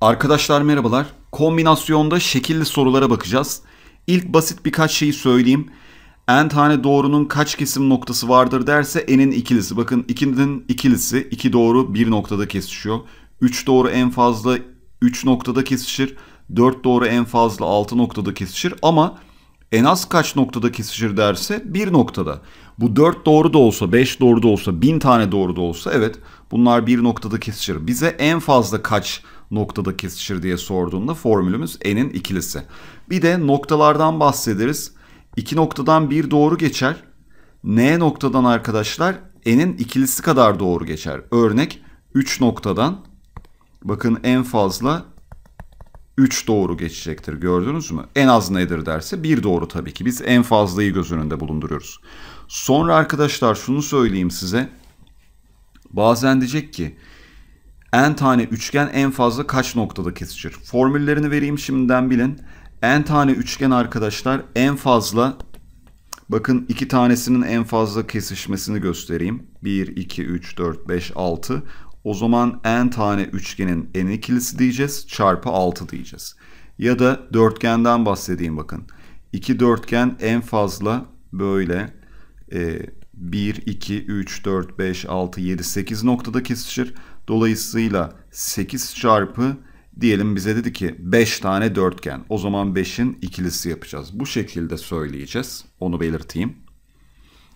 Arkadaşlar merhabalar. Kombinasyonda şekilli sorulara bakacağız. İlk basit birkaç şeyi söyleyeyim. En tane doğrunun kaç kesim noktası vardır derse enin ikilisi. Bakın 2'nin ikilisi 2 doğru bir noktada kesişiyor. 3 doğru en fazla 3 noktada kesişir. 4 doğru en fazla 6 noktada kesişir. Ama en az kaç noktada kesişir derse bir noktada. Bu 4 doğru da olsa 5 doğru da olsa 1000 tane doğru da olsa evet bunlar bir noktada kesişir. Bize en fazla kaç noktada noktada kesişir diye sorduğunda formülümüz n'in ikilisi. Bir de noktalardan bahsederiz. İki noktadan bir doğru geçer. n noktadan arkadaşlar n'in ikilisi kadar doğru geçer. Örnek 3 noktadan bakın en fazla 3 doğru geçecektir gördünüz mü? En az nedir derse 1 doğru tabii ki. Biz en fazlayı göz önünde bulunduruyoruz. Sonra arkadaşlar şunu söyleyeyim size. Bazen diyecek ki n tane üçgen en fazla kaç noktada kesişir? Formüllerini vereyim şimdiden bilin. n tane üçgen arkadaşlar en fazla bakın iki tanesinin en fazla kesişmesini göstereyim. 1, 2, 3, 4, 5, 6. O zaman n tane üçgenin en ikilisi diyeceğiz çarpı 6 diyeceğiz. Ya da dörtgenden bahsedeyim bakın. İki dörtgen en fazla böyle e, 1, 2, 3, 4, 5, 6, 7, 8 noktada kesişir. Dolayısıyla 8 çarpı diyelim bize dedi ki 5 tane dörtgen. O zaman 5'in ikilisi yapacağız. Bu şekilde söyleyeceğiz. Onu belirteyim.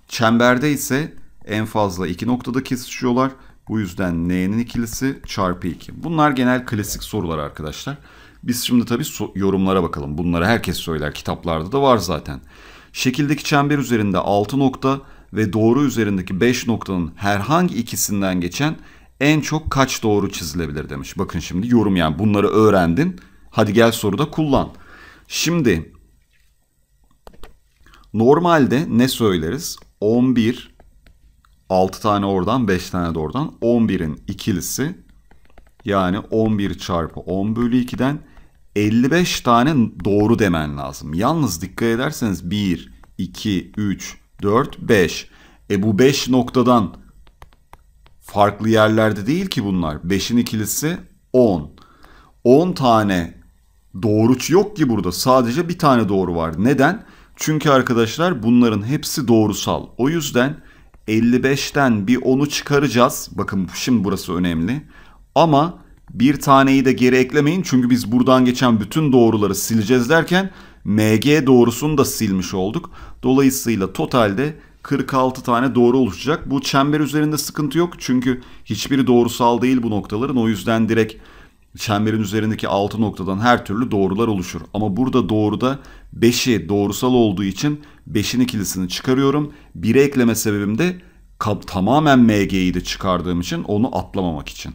Çemberde ise en fazla 2 noktada kesişiyorlar. Bu yüzden n'nin ikilisi çarpı 2. Bunlar genel klasik sorular arkadaşlar. Biz şimdi tabi yorumlara bakalım. Bunları herkes söyler. Kitaplarda da var zaten. Şekildeki çember üzerinde 6 nokta ve doğru üzerindeki 5 noktanın herhangi ikisinden geçen en çok kaç doğru çizilebilir demiş. Bakın şimdi yorum yani bunları öğrendin. Hadi gel soruda kullan. Şimdi normalde ne söyleriz? 11 6 tane oradan 5 tane de oradan 11'in ikilisi yani 11 çarpı 10 bölü 2'den 55 tane doğru demen lazım. Yalnız dikkat ederseniz 1, 2, 3, 4, 5. E bu 5 noktadan farklı yerlerde değil ki bunlar. 5'in ikilisi 10. 10 tane doğruç yok ki burada. Sadece bir tane doğru var. Neden? Çünkü arkadaşlar bunların hepsi doğrusal. O yüzden 55'ten bir 10'u çıkaracağız. Bakın şimdi burası önemli. Ama bir taneyi de geri eklemeyin. Çünkü biz buradan geçen bütün doğruları sileceğiz derken MG doğrusunu da silmiş olduk. Dolayısıyla totalde 46 tane doğru oluşacak. Bu çember üzerinde sıkıntı yok. Çünkü hiçbiri doğrusal değil bu noktaların. O yüzden direkt çemberin üzerindeki 6 noktadan her türlü doğrular oluşur. Ama burada doğruda 5'i doğrusal olduğu için 5'in ikilisini çıkarıyorum. 1'e ekleme sebebim de tamamen MG'yi de çıkardığım için onu atlamamak için.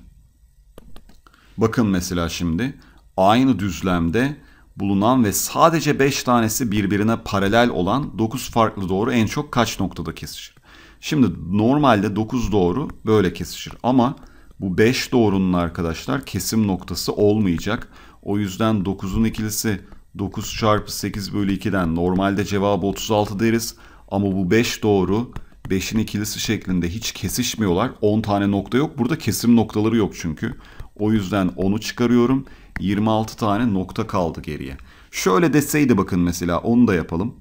Bakın mesela şimdi aynı düzlemde bulunan ve sadece 5 tanesi birbirine paralel olan 9 farklı doğru en çok kaç noktada kesişir? Şimdi normalde 9 doğru böyle kesişir ama bu 5 doğrunun arkadaşlar kesim noktası olmayacak. O yüzden 9'un ikilisi 9 çarpı 8 bölü 2'den normalde cevabı 36 deriz. Ama bu 5 doğru 5'in ikilisi şeklinde hiç kesişmiyorlar. 10 tane nokta yok. Burada kesim noktaları yok çünkü. O yüzden onu çıkarıyorum. 26 tane nokta kaldı geriye. Şöyle deseydi bakın mesela onu da yapalım.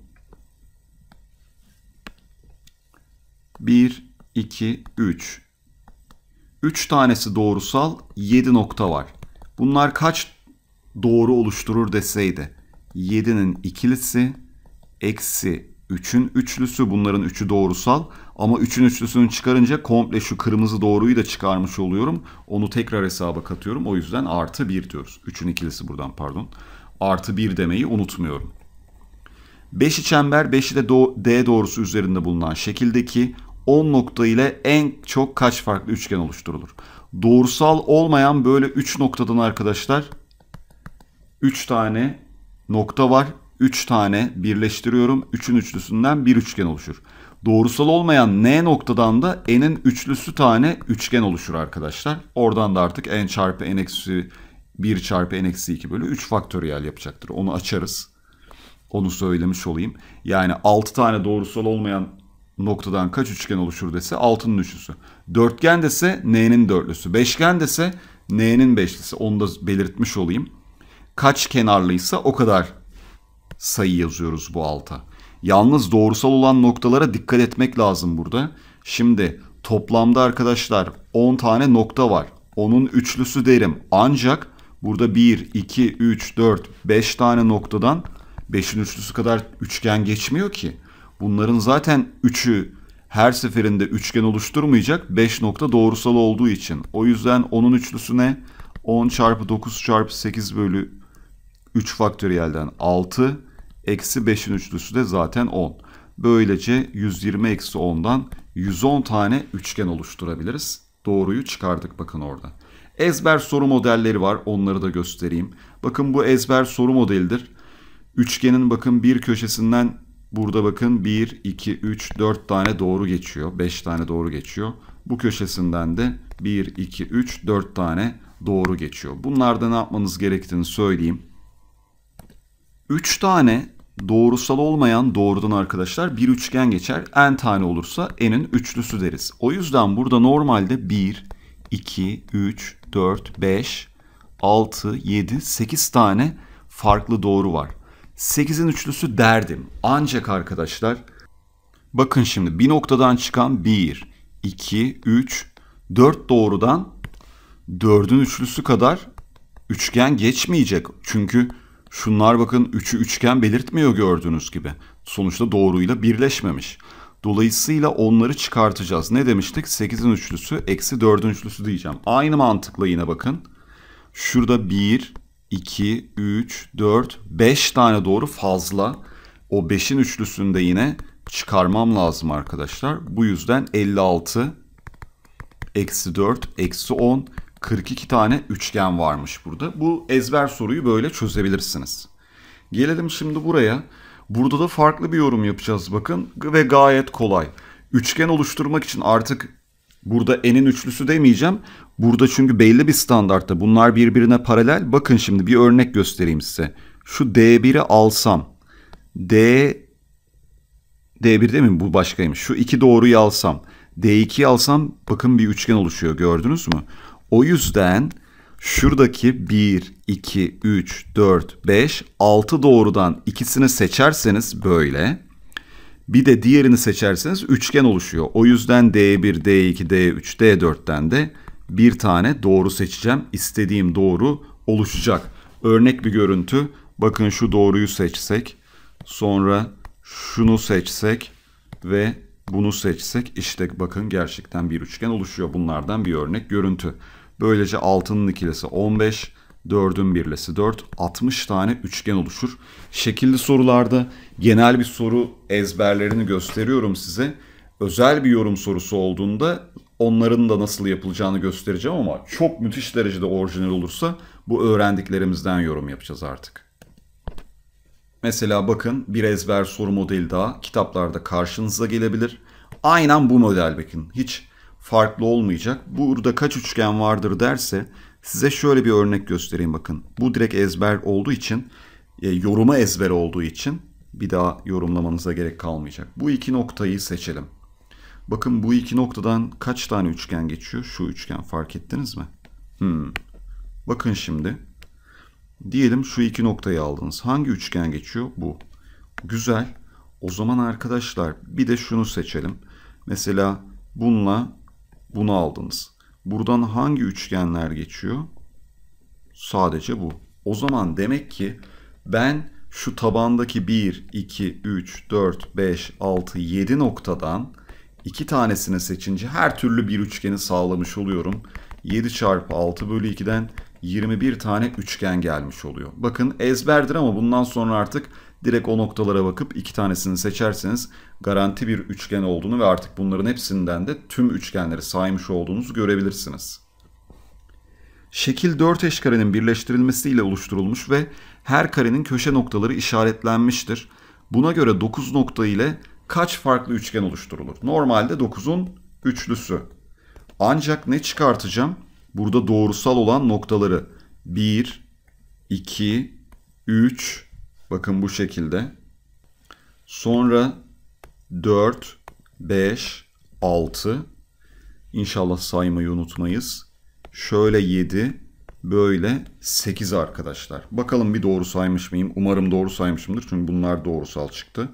1, 2, 3. 3 tanesi doğrusal 7 nokta var. Bunlar kaç doğru oluşturur deseydi. 7'nin ikilisi eksi 3'ün üçlüsü bunların üçü doğrusal ama 3'ün üçlüsünü çıkarınca komple şu kırmızı doğruyu da çıkarmış oluyorum. Onu tekrar hesaba katıyorum. O yüzden artı 1 diyoruz. 3'ün ikilisi buradan pardon. Artı 1 demeyi unutmuyorum. 5'i çember 5'i de do D doğrusu üzerinde bulunan şekildeki 10 nokta ile en çok kaç farklı üçgen oluşturulur? Doğrusal olmayan böyle 3 noktadan arkadaşlar 3 tane nokta var. 3 tane birleştiriyorum. 3'ün üçlüsünden bir üçgen oluşur. Doğrusal olmayan n noktadan da n'in üçlüsü tane üçgen oluşur arkadaşlar. Oradan da artık n çarpı n eksi 1 çarpı n eksi 2 bölü 3 faktöriyel yapacaktır. Onu açarız. Onu söylemiş olayım. Yani 6 tane doğrusal olmayan noktadan kaç üçgen oluşur dese 6'nın üçlüsü. Dörtgen dese n'nin dörtlüsü. Beşgen dese n'nin beşlisi. Onu da belirtmiş olayım. Kaç kenarlıysa o kadar sayı yazıyoruz bu alta. Yalnız doğrusal olan noktalara dikkat etmek lazım burada. Şimdi toplamda arkadaşlar 10 tane nokta var. Onun üçlüsü derim. Ancak burada 1, 2, 3, 4, 5 tane noktadan 5'in üçlüsü kadar üçgen geçmiyor ki. Bunların zaten 3'ü her seferinde üçgen oluşturmayacak 5 nokta doğrusal olduğu için. O yüzden onun üçlüsüne 10 çarpı 9 çarpı 8 bölü 3 faktöriyelden 6 eksi 5'in üçlüsü de zaten 10. Böylece 120 eksi 10'dan 110 tane üçgen oluşturabiliriz. Doğruyu çıkardık bakın orada. Ezber soru modelleri var. Onları da göstereyim. Bakın bu ezber soru modelidir. Üçgenin bakın bir köşesinden burada bakın 1, 2, 3, 4 tane doğru geçiyor. 5 tane doğru geçiyor. Bu köşesinden de 1, 2, 3, 4 tane doğru geçiyor. Bunlarda ne yapmanız gerektiğini söyleyeyim. 3 tane doğrusal olmayan doğrudan arkadaşlar bir üçgen geçer. n tane olursa n'in üçlüsü deriz. O yüzden burada normalde 1, 2, 3, 4, 5, 6, 7, 8 tane farklı doğru var. 8'in üçlüsü derdim. Ancak arkadaşlar bakın şimdi bir noktadan çıkan 1, 2, 3, 4 doğrudan 4'ün üçlüsü kadar üçgen geçmeyecek. Çünkü Şunlar bakın üçü üçgen belirtmiyor gördüğünüz gibi. Sonuçta doğruyla birleşmemiş. Dolayısıyla onları çıkartacağız. Ne demiştik? 8'in üçlüsü eksi 4'ün üçlüsü diyeceğim. Aynı mantıkla yine bakın. Şurada 1, 2, 3, 4, 5 tane doğru fazla. O 5'in üçlüsünde yine çıkarmam lazım arkadaşlar. Bu yüzden 56 eksi 4 eksi 10 42 tane üçgen varmış burada. Bu ezber soruyu böyle çözebilirsiniz. Gelelim şimdi buraya. Burada da farklı bir yorum yapacağız bakın ve gayet kolay. Üçgen oluşturmak için artık burada n'in üçlüsü demeyeceğim. Burada çünkü belli bir standartta bunlar birbirine paralel. Bakın şimdi bir örnek göstereyim size. Şu D1'i alsam. D D1 değil mi? Bu başkaymış. Şu iki doğruyu alsam. D2'yi alsam bakın bir üçgen oluşuyor gördünüz mü? O yüzden şuradaki 1, 2, 3, 4, 5, 6 doğrudan ikisini seçerseniz böyle. Bir de diğerini seçerseniz üçgen oluşuyor. O yüzden D1, D2, D3, D4'ten de bir tane doğru seçeceğim. İstediğim doğru oluşacak. Örnek bir görüntü. Bakın şu doğruyu seçsek. Sonra şunu seçsek ve bunu seçsek işte bakın gerçekten bir üçgen oluşuyor. Bunlardan bir örnek görüntü. Böylece 6'nın ikilisi 15, 4'ün birlesi 4, 60 tane üçgen oluşur. Şekilli sorularda genel bir soru ezberlerini gösteriyorum size. Özel bir yorum sorusu olduğunda onların da nasıl yapılacağını göstereceğim ama çok müthiş derecede orijinal olursa bu öğrendiklerimizden yorum yapacağız artık. Mesela bakın bir ezber soru modeli daha kitaplarda karşınıza gelebilir. Aynen bu model bakın. Hiç farklı olmayacak. Burada kaç üçgen vardır derse size şöyle bir örnek göstereyim bakın. Bu direkt ezber olduğu için e, yoruma ezber olduğu için bir daha yorumlamanıza gerek kalmayacak. Bu iki noktayı seçelim. Bakın bu iki noktadan kaç tane üçgen geçiyor? Şu üçgen fark ettiniz mi? Hmm. Bakın şimdi. Diyelim şu iki noktayı aldınız. Hangi üçgen geçiyor? Bu. Güzel. O zaman arkadaşlar bir de şunu seçelim. Mesela bununla bunu aldınız. Buradan hangi üçgenler geçiyor? Sadece bu. O zaman demek ki ben şu tabandaki 1, 2, 3, 4, 5, 6, 7 noktadan iki tanesini seçince her türlü bir üçgeni sağlamış oluyorum. 7 çarpı 6 bölü 2'den 21 tane üçgen gelmiş oluyor. Bakın ezberdir ama bundan sonra artık Direkt o noktalara bakıp iki tanesini seçerseniz garanti bir üçgen olduğunu ve artık bunların hepsinden de tüm üçgenleri saymış olduğunuzu görebilirsiniz. Şekil 4 eşkarenin birleştirilmesiyle oluşturulmuş ve her karenin köşe noktaları işaretlenmiştir. Buna göre 9 nokta ile kaç farklı üçgen oluşturulur? Normalde 9'un üçlüsü. Ancak ne çıkartacağım? Burada doğrusal olan noktaları 1, 2, 3, Bakın bu şekilde. Sonra 4, 5, 6. İnşallah saymayı unutmayız. Şöyle 7, böyle 8 arkadaşlar. Bakalım bir doğru saymış mıyım? Umarım doğru saymışımdır. Çünkü bunlar doğrusal çıktı.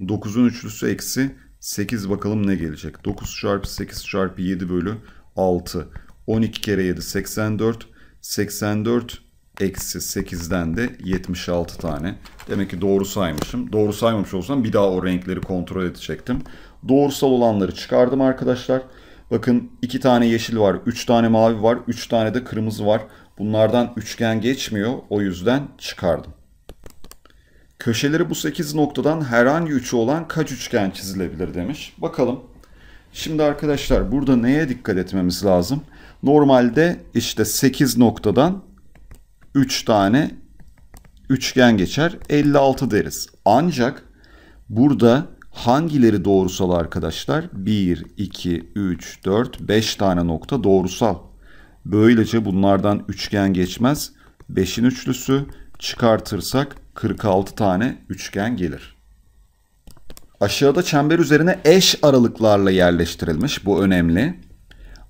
9'un üçlüsü eksi 8 bakalım ne gelecek? 9 çarpı 8 çarpı 7 bölü 6. 12 kere 7 84. 84 eksi 8'den de 76 tane. Demek ki doğru saymışım. Doğru saymamış olsam bir daha o renkleri kontrol edecektim. Doğrusal olanları çıkardım arkadaşlar. Bakın 2 tane yeşil var, 3 tane mavi var, 3 tane de kırmızı var. Bunlardan üçgen geçmiyor. O yüzden çıkardım. Köşeleri bu 8 noktadan herhangi üçü olan kaç üçgen çizilebilir demiş. Bakalım. Şimdi arkadaşlar burada neye dikkat etmemiz lazım? Normalde işte 8 noktadan 3 tane üçgen geçer. 56 deriz. Ancak burada hangileri doğrusal arkadaşlar? 1, 2, 3, 4, 5 tane nokta doğrusal. Böylece bunlardan üçgen geçmez. 5'in üçlüsü çıkartırsak 46 tane üçgen gelir. Aşağıda çember üzerine eş aralıklarla yerleştirilmiş. Bu önemli.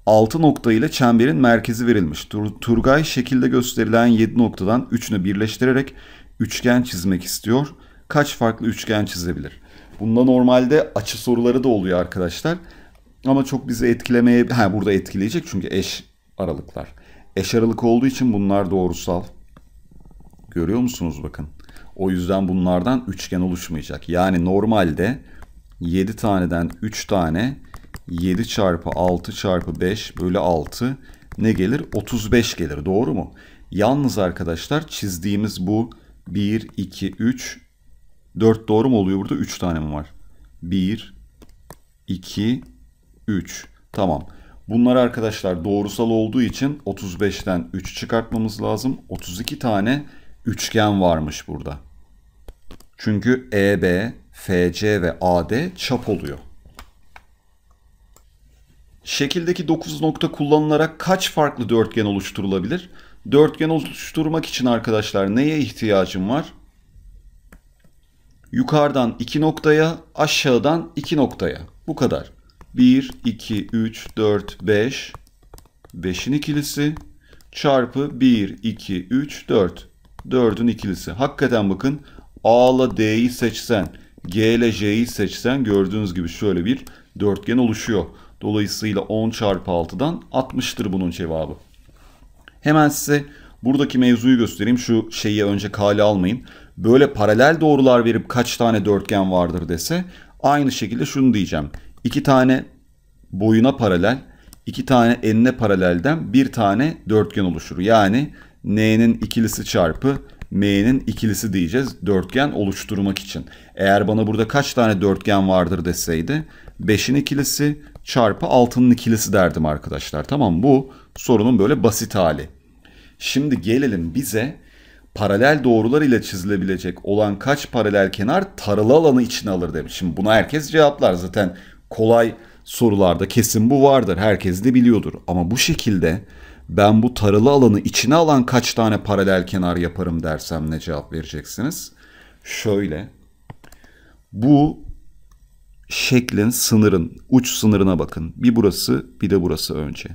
6 nokta ile çemberin merkezi verilmiş. Tur Turgay şekilde gösterilen 7 noktadan 3'ünü birleştirerek üçgen çizmek istiyor. Kaç farklı üçgen çizebilir? Bunda normalde açı soruları da oluyor arkadaşlar. Ama çok bizi etkilemeye... Ha burada etkileyecek çünkü eş aralıklar. Eş aralık olduğu için bunlar doğrusal. Görüyor musunuz bakın. O yüzden bunlardan üçgen oluşmayacak. Yani normalde 7 taneden 3 tane 7 çarpı 6 çarpı 5 bölü 6 ne gelir? 35 gelir doğru mu? Yalnız arkadaşlar çizdiğimiz bu 1, 2, 3, 4 doğru mu oluyor burada? 3 tane mi var? 1, 2, 3. Tamam. Bunlar arkadaşlar doğrusal olduğu için 35'ten 3 çıkartmamız lazım. 32 tane üçgen varmış burada. Çünkü EB, FC ve AD çap oluyor. Şekildeki 9 nokta kullanılarak kaç farklı dörtgen oluşturulabilir? Dörtgen oluşturmak için arkadaşlar neye ihtiyacım var? Yukarıdan 2 noktaya, aşağıdan 2 noktaya. Bu kadar. 1, 2, 3, 4, 5. 5'in ikilisi çarpı 1, 2, 3, 4. 4'ün ikilisi. Hakikaten bakın A ile D'yi seçsen, G ile J'yi seçsen gördüğünüz gibi şöyle bir dörtgen oluşuyor. Dolayısıyla 10 çarpı 6'dan 60'tır bunun cevabı. Hemen size buradaki mevzuyu göstereyim. Şu şeyi önce kale almayın. Böyle paralel doğrular verip kaç tane dörtgen vardır dese aynı şekilde şunu diyeceğim. 2 tane boyuna paralel, 2 tane enine paralelden bir tane dörtgen oluşur. Yani n'nin ikilisi çarpı m'nin ikilisi diyeceğiz dörtgen oluşturmak için. Eğer bana burada kaç tane dörtgen vardır deseydi 5'in ikilisi çarpı altının ikilisi derdim arkadaşlar. Tamam bu sorunun böyle basit hali. Şimdi gelelim bize paralel doğrular ile çizilebilecek olan kaç paralel kenar taralı alanı içine alır demiş. Şimdi buna herkes cevaplar. Zaten kolay sorularda kesin bu vardır. Herkes de biliyordur. Ama bu şekilde ben bu taralı alanı içine alan kaç tane paralel kenar yaparım dersem ne cevap vereceksiniz? Şöyle. Bu şeklin sınırın, uç sınırına bakın. Bir burası bir de burası önce.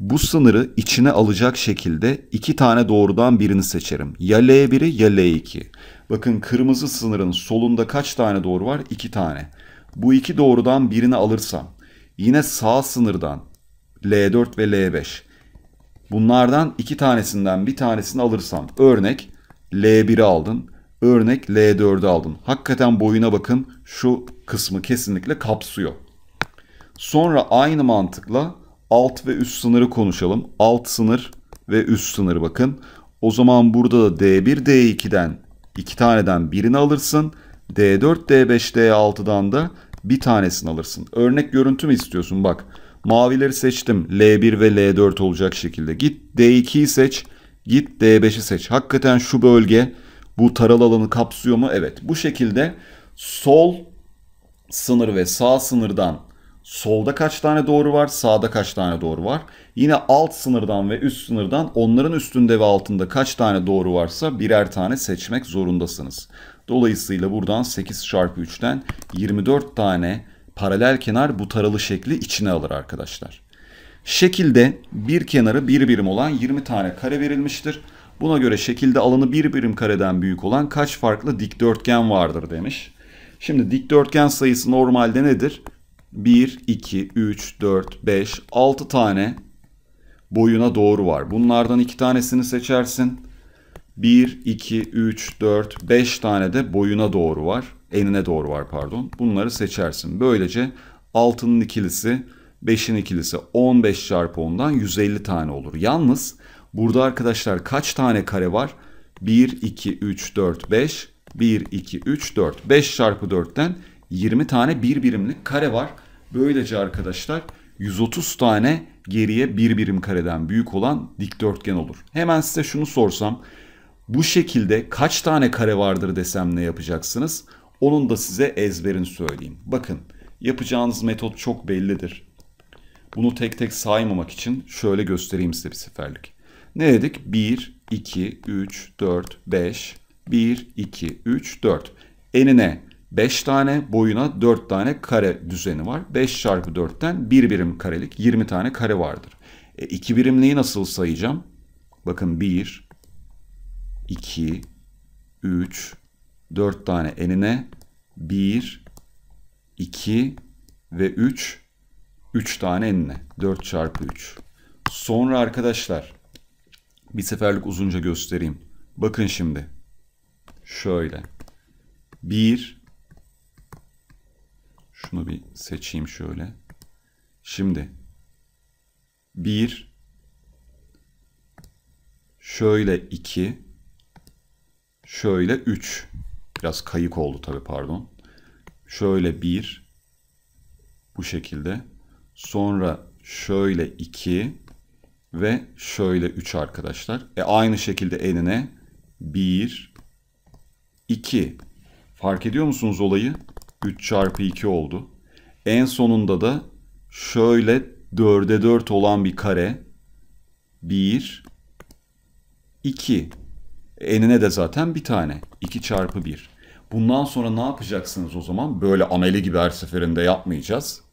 Bu sınırı içine alacak şekilde iki tane doğrudan birini seçerim. Ya L1'i ya L2. Bakın kırmızı sınırın solunda kaç tane doğru var? İki tane. Bu iki doğrudan birini alırsam yine sağ sınırdan L4 ve L5 bunlardan iki tanesinden bir tanesini alırsam örnek L1'i aldın Örnek L4'ü aldım. Hakikaten boyuna bakın şu kısmı kesinlikle kapsıyor. Sonra aynı mantıkla alt ve üst sınırı konuşalım. Alt sınır ve üst sınır bakın. O zaman burada da D1, D2'den iki taneden birini alırsın. D4, D5, D6'dan da bir tanesini alırsın. Örnek görüntü mü istiyorsun? Bak mavileri seçtim. L1 ve L4 olacak şekilde. Git D2'yi seç. Git D5'i seç. Hakikaten şu bölge bu taralı alanı kapsıyor mu? Evet. Bu şekilde sol sınır ve sağ sınırdan solda kaç tane doğru var, sağda kaç tane doğru var. Yine alt sınırdan ve üst sınırdan onların üstünde ve altında kaç tane doğru varsa birer tane seçmek zorundasınız. Dolayısıyla buradan 8 çarpı 3'ten 24 tane paralel kenar bu taralı şekli içine alır arkadaşlar. Şekilde bir kenarı bir birim olan 20 tane kare verilmiştir. Buna göre şekilde alanı bir birim kareden büyük olan kaç farklı dikdörtgen vardır demiş. Şimdi dikdörtgen sayısı normalde nedir? 1, 2, 3, 4, 5, 6 tane boyuna doğru var. Bunlardan 2 tanesini seçersin. 1, 2, 3, 4, 5 tane de boyuna doğru var. Enine doğru var pardon. Bunları seçersin. Böylece 6'nın ikilisi, 5'in ikilisi 15 çarpı 10'dan 150 tane olur. Yalnız Burada arkadaşlar kaç tane kare var? 1, 2, 3, 4, 5. 1, 2, 3, 4. 5 çarpı 4'ten 20 tane bir birimlik kare var. Böylece arkadaşlar 130 tane geriye bir birim kareden büyük olan dikdörtgen olur. Hemen size şunu sorsam. Bu şekilde kaç tane kare vardır desem ne yapacaksınız? Onun da size ezberini söyleyeyim. Bakın yapacağınız metot çok bellidir. Bunu tek tek saymamak için şöyle göstereyim size bir seferlik. Ne dedik? 1, 2, 3, 4, 5. 1, 2, 3, 4. Enine 5 tane, boyuna 4 tane kare düzeni var. 5 çarpı 4'ten 1 birim karelik 20 tane kare vardır. E, 2 birimliği nasıl sayacağım? Bakın 1, 2, 3, 4 tane enine 1, 2 ve 3, 3 tane enine. 4 çarpı 3. Sonra arkadaşlar bir seferlik uzunca göstereyim. Bakın şimdi. Şöyle. Bir. Şunu bir seçeyim şöyle. Şimdi. Bir. Şöyle iki. Şöyle üç. Biraz kayık oldu tabi pardon. Şöyle bir. Bu şekilde. Sonra şöyle iki ve şöyle 3 arkadaşlar. E aynı şekilde enine 1, 2. Fark ediyor musunuz olayı? 3 çarpı 2 oldu. En sonunda da şöyle 4'e 4 olan bir kare. 1, 2. Enine de zaten bir tane. 2 çarpı 1. Bundan sonra ne yapacaksınız o zaman? Böyle ameli gibi her seferinde yapmayacağız.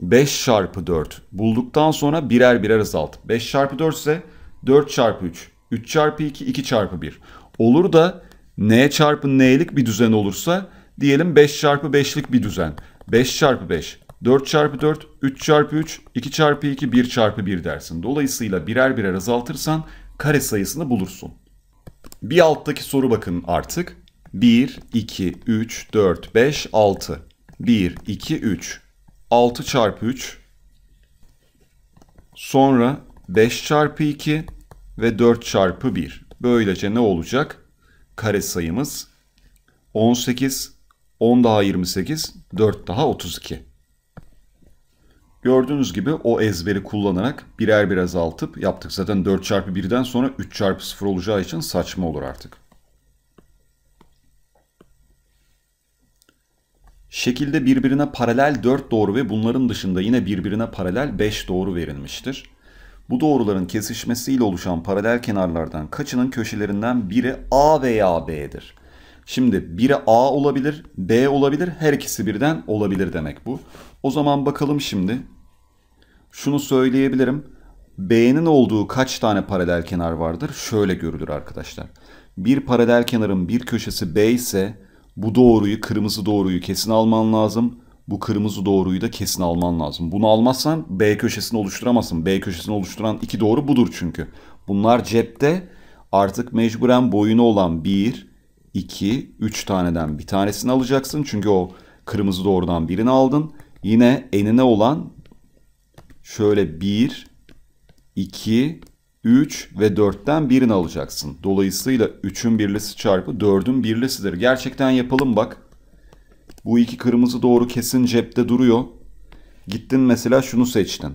5 çarpı 4 bulduktan sonra birer birer azalt. 5 çarpı 4 ise 4 çarpı 3, 3 çarpı 2, 2 çarpı 1. Olur da n çarpı n'lik bir düzen olursa diyelim 5 çarpı 5'lik bir düzen. 5 çarpı 5, 4 çarpı 4, 3 çarpı 3, 2 çarpı 2, 1 çarpı 1 dersin. Dolayısıyla birer birer azaltırsan kare sayısını bulursun. Bir alttaki soru bakın artık. 1, 2, 3, 4, 5, 6. 1, 2, 3. 6 çarpı 3 sonra 5 çarpı 2 ve 4 çarpı 1. Böylece ne olacak? Kare sayımız 18, 10 daha 28, 4 daha 32. Gördüğünüz gibi o ezberi kullanarak birer birer azaltıp yaptık. Zaten 4 çarpı 1'den sonra 3 çarpı 0 olacağı için saçma olur artık. Şekilde birbirine paralel 4 doğru ve bunların dışında yine birbirine paralel 5 doğru verilmiştir. Bu doğruların kesişmesiyle oluşan paralel kenarlardan kaçının köşelerinden biri A veya B'dir. Şimdi biri A olabilir, B olabilir, her ikisi birden olabilir demek bu. O zaman bakalım şimdi. Şunu söyleyebilirim. B'nin olduğu kaç tane paralel kenar vardır? Şöyle görülür arkadaşlar. Bir paralel kenarın bir köşesi B ise bu doğruyu, kırmızı doğruyu kesin alman lazım. Bu kırmızı doğruyu da kesin alman lazım. Bunu almazsan B köşesini oluşturamazsın. B köşesini oluşturan iki doğru budur çünkü. Bunlar cepte artık mecburen boyunu olan bir, iki, üç taneden bir tanesini alacaksın. Çünkü o kırmızı doğrudan birini aldın. Yine enine olan şöyle bir, iki, 3 ve 4'ten birini alacaksın. Dolayısıyla 3'ün birlisi çarpı 4'ün birlisidir. Gerçekten yapalım bak. Bu iki kırmızı doğru kesin cepte duruyor. Gittin mesela şunu seçtin.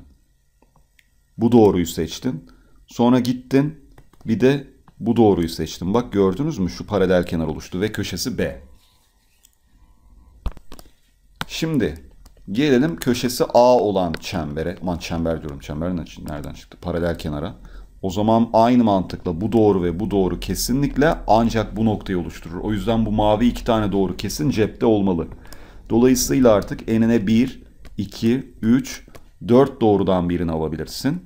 Bu doğruyu seçtin. Sonra gittin bir de bu doğruyu seçtin. Bak gördünüz mü şu paralel kenar oluştu ve köşesi B. Şimdi gelelim köşesi A olan çembere. Aman çember diyorum çember nereden çıktı? Paralel kenara. O zaman aynı mantıkla bu doğru ve bu doğru kesinlikle ancak bu noktayı oluşturur. O yüzden bu mavi iki tane doğru kesin cepte olmalı. Dolayısıyla artık enine 1, 2, 3, 4 doğrudan birini alabilirsin.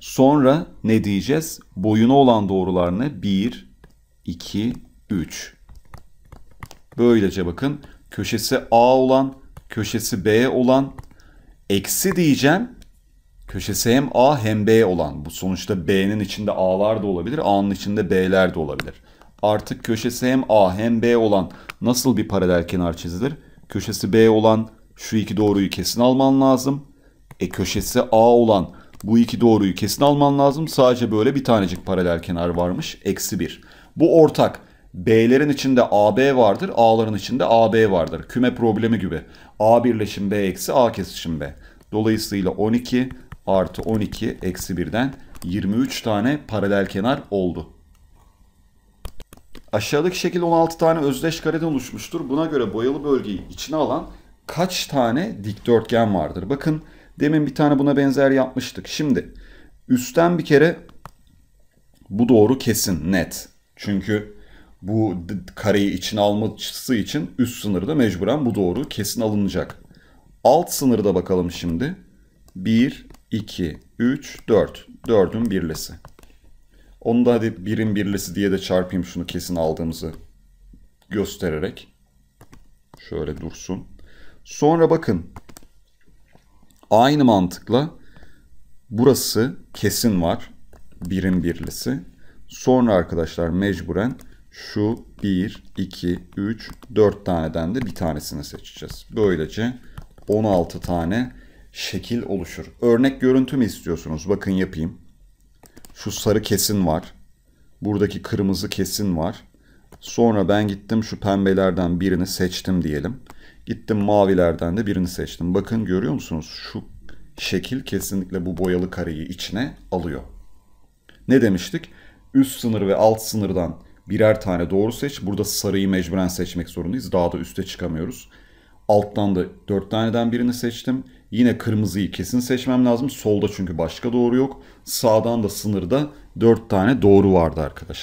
Sonra ne diyeceğiz? Boyuna olan doğrularını ne? 1, 2, 3. Böylece bakın köşesi A olan, köşesi B olan, eksi diyeceğim köşesi hem A hem B olan. Bu sonuçta B'nin içinde A'lar da olabilir, A'nın içinde B'ler de olabilir. Artık köşesi hem A hem B olan nasıl bir paralel kenar çizilir? Köşesi B olan şu iki doğruyu kesin alman lazım. E köşesi A olan bu iki doğruyu kesin alman lazım. Sadece böyle bir tanecik paralel kenar varmış. Eksi 1. Bu ortak. B'lerin içinde AB vardır. A'ların içinde AB vardır. Küme problemi gibi. A birleşim B eksi A kesişim B. Dolayısıyla 12 artı 12 eksi 1'den 23 tane paralel kenar oldu. Aşağıdaki şekil 16 tane özdeş kareden oluşmuştur. Buna göre boyalı bölgeyi içine alan kaç tane dikdörtgen vardır? Bakın demin bir tane buna benzer yapmıştık. Şimdi üstten bir kere bu doğru kesin net. Çünkü bu kareyi içine alması için üst sınırda mecburen bu doğru kesin alınacak. Alt sınırda bakalım şimdi. 1, 2, 3, 4. 4'ün birlisi. Onu da hadi birin birlisi diye de çarpayım şunu kesin aldığımızı göstererek. Şöyle dursun. Sonra bakın. Aynı mantıkla burası kesin var. birin birlisi. Sonra arkadaşlar mecburen şu 1, 2, 3, 4 taneden de bir tanesini seçeceğiz. Böylece 16 tane şekil oluşur. Örnek görüntü mü istiyorsunuz? Bakın yapayım. Şu sarı kesin var. Buradaki kırmızı kesin var. Sonra ben gittim şu pembelerden birini seçtim diyelim. Gittim mavilerden de birini seçtim. Bakın görüyor musunuz? Şu şekil kesinlikle bu boyalı kareyi içine alıyor. Ne demiştik? Üst sınır ve alt sınırdan birer tane doğru seç. Burada sarıyı mecburen seçmek zorundayız. Daha da üste çıkamıyoruz. Alttan da 4 taneden birini seçtim. Yine kırmızıyı kesin seçmem lazım. Solda çünkü başka doğru yok. Sağdan da sınırda 4 tane doğru vardı arkadaşlar.